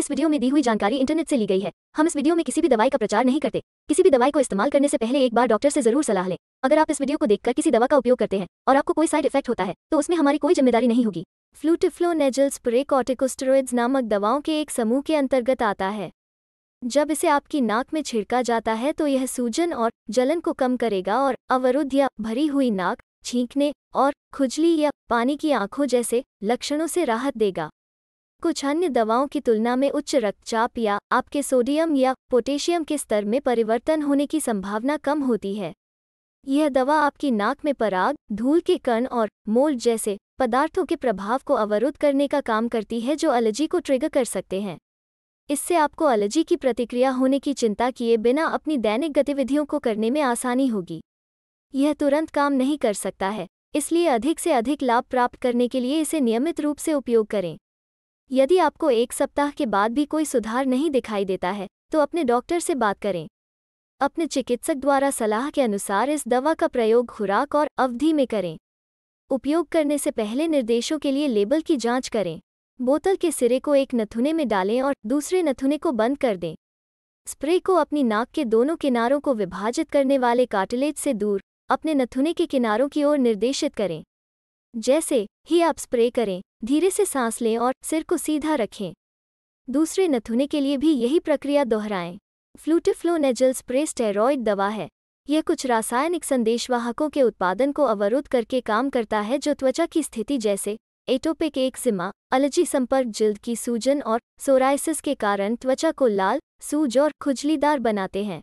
इस वीडियो में दी हुई जानकारी इंटरनेट से ली गई है हम इस वीडियो में किसी भी दवाई का प्रचार नहीं करते किसी भी दवाई को इस्तेमाल करने से पहले एक बार डॉक्टर से जरूर सलाह लें अगर आप इस वीडियो को देखकर किसी दवा का उपयोग करते हैं और आपको कोई साइड इफेक्ट होता है तो उसमें हमारी कोई जिम्मेदारी नहीं होगी फ्लूटिफ्लोनेजल स्प्रे कॉर्टिकोस्टेरॉइड्स नामक दवाओं के एक समूह के अंतर्गत आता है जब इसे आपकी नाक में छिड़का जाता है तो यह सूजन और जलन को कम करेगा और अवरुद्ध या भरी हुई नाक छींकने और खुजली या पानी की आंखों जैसे लक्षणों से राहत देगा कुछ अन्य दवाओं की तुलना में उच्च रक्तचाप या आपके सोडियम या पोटेशियम के स्तर में परिवर्तन होने की संभावना कम होती है यह दवा आपकी नाक में पराग धूल के कण और मोल जैसे पदार्थों के प्रभाव को अवरुद्ध करने का काम करती है जो एलर्जी को ट्रिगर कर सकते हैं इससे आपको एलर्जी की प्रतिक्रिया होने की चिंता किए बिना अपनी दैनिक गतिविधियों को करने में आसानी होगी यह तुरंत काम नहीं कर सकता है इसलिए अधिक से अधिक लाभ प्राप्त करने के लिए इसे नियमित रूप से उपयोग करें यदि आपको एक सप्ताह के बाद भी कोई सुधार नहीं दिखाई देता है तो अपने डॉक्टर से बात करें अपने चिकित्सक द्वारा सलाह के अनुसार इस दवा का प्रयोग खुराक और अवधि में करें उपयोग करने से पहले निर्देशों के लिए लेबल की जांच करें बोतल के सिरे को एक नथुने में डालें और दूसरे नथुने को बंद कर दें स्प्रे को अपनी नाक के दोनों किनारों को विभाजित करने वाले कार्टिलेज से दूर अपने नथुने के किनारों की ओर निर्देशित करें जैसे ही आप स्प्रे करें धीरे से सांस लें और सिर को सीधा रखें दूसरे नथुने के लिए भी यही प्रक्रिया दोहराएं फ्लूटिफ्लोनेजल स्प्रे स्टेरॉयड दवा है यह कुछ रासायनिक संदेशवाहकों के उत्पादन को अवरुद्ध करके काम करता है जो त्वचा की स्थिति जैसे एटोपिक सिमा अलर्जी संपर्क जल्द की सूजन और सोराइसिस के कारण त्वचा को लाल सूज और खुजलीदार बनाते हैं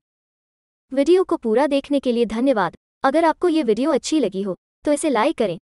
वीडियो को पूरा देखने के लिए धन्यवाद अगर आपको ये वीडियो अच्छी लगी हो तो इसे लाइक करें